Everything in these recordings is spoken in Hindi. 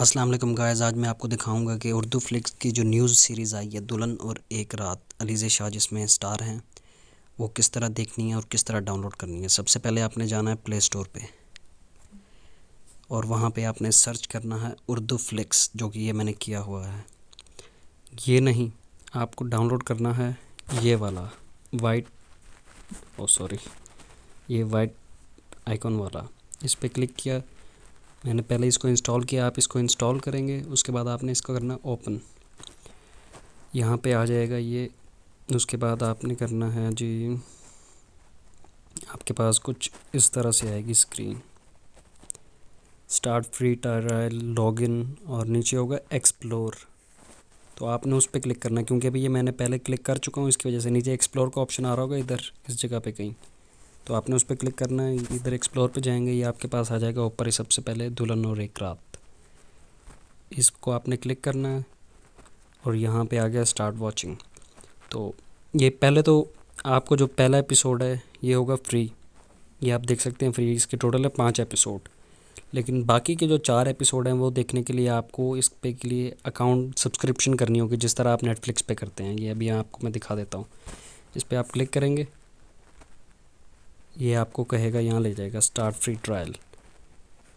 अस्सलाम वालेकुम गाइस आज मैं आपको दिखाऊंगा कि उर्दू फ्लिक्स की जो न्यूज़ सीरीज़ आई है दुल्हन और एक रात अलीज़े शाह जिसमें स्टार हैं वो किस तरह देखनी है और किस तरह डाउनलोड करनी है सबसे पहले आपने जाना है प्ले स्टोर पे और वहाँ पे आपने सर्च करना है उर्दू फ्लिक्स जो कि ये मैंने किया हुआ है ये नहीं आपको डाउनलोड करना है ये वाला वाइट ओ सॉरी ये वाइट आइकॉन वाला इस पर क्लिक किया मैंने पहले इसको इंस्टॉल किया आप इसको इंस्टॉल करेंगे उसके बाद आपने इसको करना ओपन यहाँ पे आ जाएगा ये उसके बाद आपने करना है जी आपके पास कुछ इस तरह से आएगी screen start free trial login और नीचे होगा एक्सप्लोर तो आपने उस पर क्लिक करना है क्योंकि अभी ये मैंने पहले क्लिक कर चुका हूँ इसकी वजह से नीचे एक्सप्लोर का ऑप्शन आ रहा होगा इधर इस जगह पे कहीं तो आपने उस पर क्लिक करना है इधर एक्सप्लोर पे जाएंगे ये आपके पास आ जाएगा ऊपर ही सबसे पहले दुल्हन और एक रात इसको आपने क्लिक करना है और यहाँ पे आ गया स्टार्ट वाचिंग तो ये पहले तो आपको जो पहला एपिसोड है ये होगा फ्री ये आप देख सकते हैं फ्री इसके टोटल है पाँच एपिसोड लेकिन बाकी के जो चार एपिसोड हैं वो देखने के लिए आपको इस पे के लिए अकाउंट सब्सक्रिप्शन करनी होगी जिस तरह आप नेटफ्लिक्स पे करते हैं ये अभी आपको मैं दिखा देता हूँ इस पर आप क्लिक करेंगे ये आपको कहेगा यहाँ ले जाएगा start free trial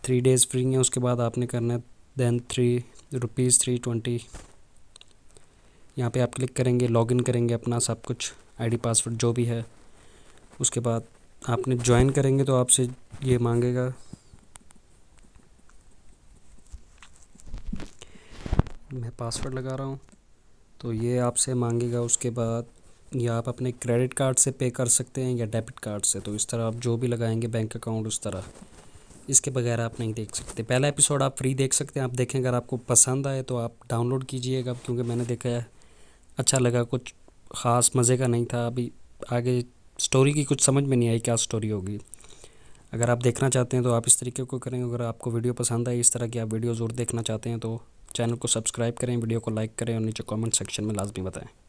three days free हैं उसके बाद आपने करना है then three rupees three twenty यहाँ पे आप क्लिक करेंगे लॉगिन करेंगे अपना सब कुछ आईडी पासवर्ड जो भी है उसके बाद आपने ज्वाइन करेंगे तो आपसे ये मांगेगा मैं पासवर्ड लगा रहा हूँ तो ये आपसे मांगेगा उसके बाद या आप अपने क्रेडिट कार्ड से पे कर सकते हैं या डेबिट कार्ड से तो इस तरह आप जो भी लगाएंगे बैंक अकाउंट उस तरह इसके बगैर आप नहीं देख सकते पहला एपिसोड आप फ्री देख सकते हैं आप देखें अगर आपको पसंद आए तो आप डाउनलोड कीजिएगा क्योंकि मैंने देखा है अच्छा लगा कुछ ख़ास मज़े का नहीं था अभी आगे स्टोरी की कुछ समझ में नहीं आई क्या स्टोरी होगी अगर आप देखना चाहते हैं तो आप इस तरीके को करें अगर आपको वीडियो पसंद आए इस तरह की आप वीडियो ज़रूर देखना चाहते हैं तो चैनल को सब्सक्राइब करें वीडियो को लाइक करें और नीचे कमेंट सेक्शन में लाजमी बताएं